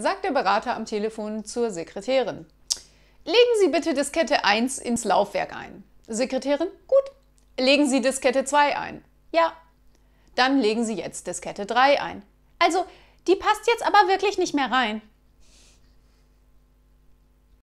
sagt der Berater am Telefon zur Sekretärin. Legen Sie bitte Diskette 1 ins Laufwerk ein. Sekretärin, gut. Legen Sie Diskette 2 ein. Ja. Dann legen Sie jetzt Diskette 3 ein. Also, die passt jetzt aber wirklich nicht mehr rein.